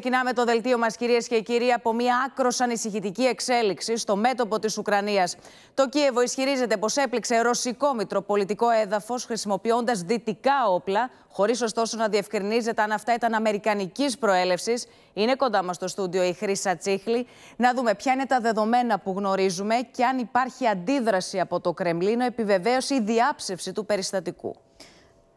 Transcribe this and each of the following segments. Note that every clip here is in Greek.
Ξεκινάμε το δελτίο μας, κυρίες και κύριοι, από μια άκρος ανησυχητική εξέλιξη στο μέτωπο της Ουκρανίας. Το Κίεβο ισχυρίζεται πως έπληξε ρωσικό μητροπολιτικό έδαφος χρησιμοποιώντας δυτικά όπλα, χωρίς ωστόσο να διευκρινίζεται αν αυτά ήταν αμερικανικής προέλευσης. Είναι κοντά μας στο στούντιο η Χρήσα Τσίχλη. Να δούμε ποια είναι τα δεδομένα που γνωρίζουμε και αν υπάρχει αντίδραση από το Κρεμλίνο επιβεβαίωση ή διάψευση του περιστατικού.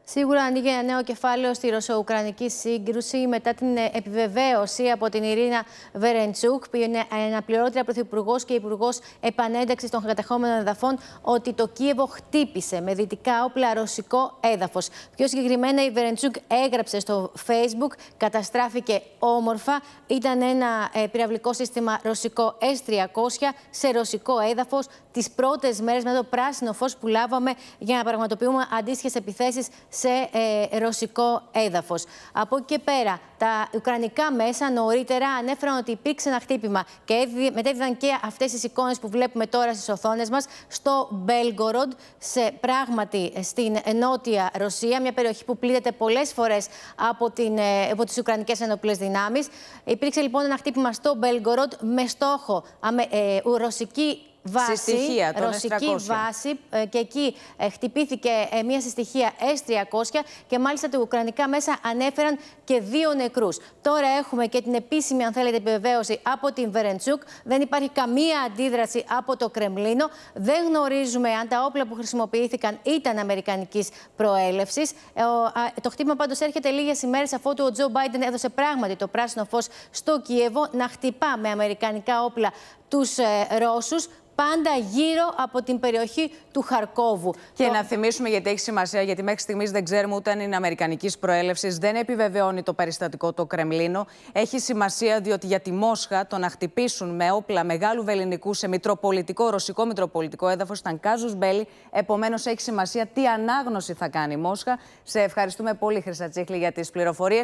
Σίγουρα ανοίγει ένα νέο κεφάλαιο στη ρωσο-ουκρανική σύγκρουση μετά την ε, επιβεβαίωση από την Ειρήνα Βερεντσούκ, που είναι αναπληρώτρια πρωθυπουργός και υπουργός επανένταξης των κατεχόμενων εδαφών, ότι το Κίεβο χτύπησε με δυτικά όπλα ρωσικό έδαφος. Πιο συγκεκριμένα, η Βερεντσούκ έγραψε στο Facebook, καταστράφηκε όμορφα. Ήταν ένα ε, πυραυλικό σύστημα ρωσικό S300 σε ρωσικό έδαφος. Τις πρώτες μέρες με το πράσινο φως που λάβαμε για να πραγματοποιούμε αντίστοιχες επιθέσεις σε ε, ρωσικό έδαφος. Από εκεί πέρα, τα Ουκρανικά μέσα νωρίτερα ανέφεραν ότι υπήρξε ένα χτύπημα και μετέβηκαν και αυτές τις εικόνες που βλέπουμε τώρα στις οθόνες μας στο Μπέλγκοροντ, σε πράγματι ε, στην νότια Ρωσία, μια περιοχή που πλήττεται πολλές φορές από, την, ε, από τις Ουκρανικές ενοπλέ δυνάμεις. Υπήρξε λοιπόν ένα χτύπημα στο Μπέλγκοροντ με στόχο αμε, ε, ρωσική βάση, ρωσική βάση ε, και εκεί ε, χτυπήθηκε ε, μια συστοιχεία S-300 και μάλιστα τα ουκρανικά μέσα ανέφεραν και δύο νεκρούς. Τώρα έχουμε και την επίσημη αν θέλετε επιβεβαίωση από την Βερεντσούκ. Δεν υπάρχει καμία αντίδραση από το Κρεμλίνο. Δεν γνωρίζουμε αν τα όπλα που χρησιμοποιήθηκαν ήταν αμερικανικής προέλευσης. Το χτύπημα πάντως έρχεται λίγες ημέρες αφού ο Τζο Μπάιντεν έδωσε πράγματι το πράσινο φως στο Κίεβο να χτυπά με αμερικανικά όπλα τους Ρώσους πάντα γύρω από την περιοχή του Χαρκόβου. Και να θυμίσουμε, γιατί έχει σημασία, γιατί μέχρι στιγμής δεν ξέρουμε ούτε αν είναι Αμερικανικής προέλευσης, δεν επιβεβαιώνει το περιστατικό το Κρεμλίνο. Έχει σημασία διότι για τη Μόσχα το να χτυπήσουν με όπλα μεγάλου βεληνικού σε μητροπολιτικό, ρωσικό μητροπολιτικό έδαφος ήταν κάζους μπέλη. Επομένως, έχει σημασία τι ανάγνωση θα κάνει η Μόσχα. Σε ευχαριστούμε πολύ, Χρυσατσίχλη, για τις πληροφορίες.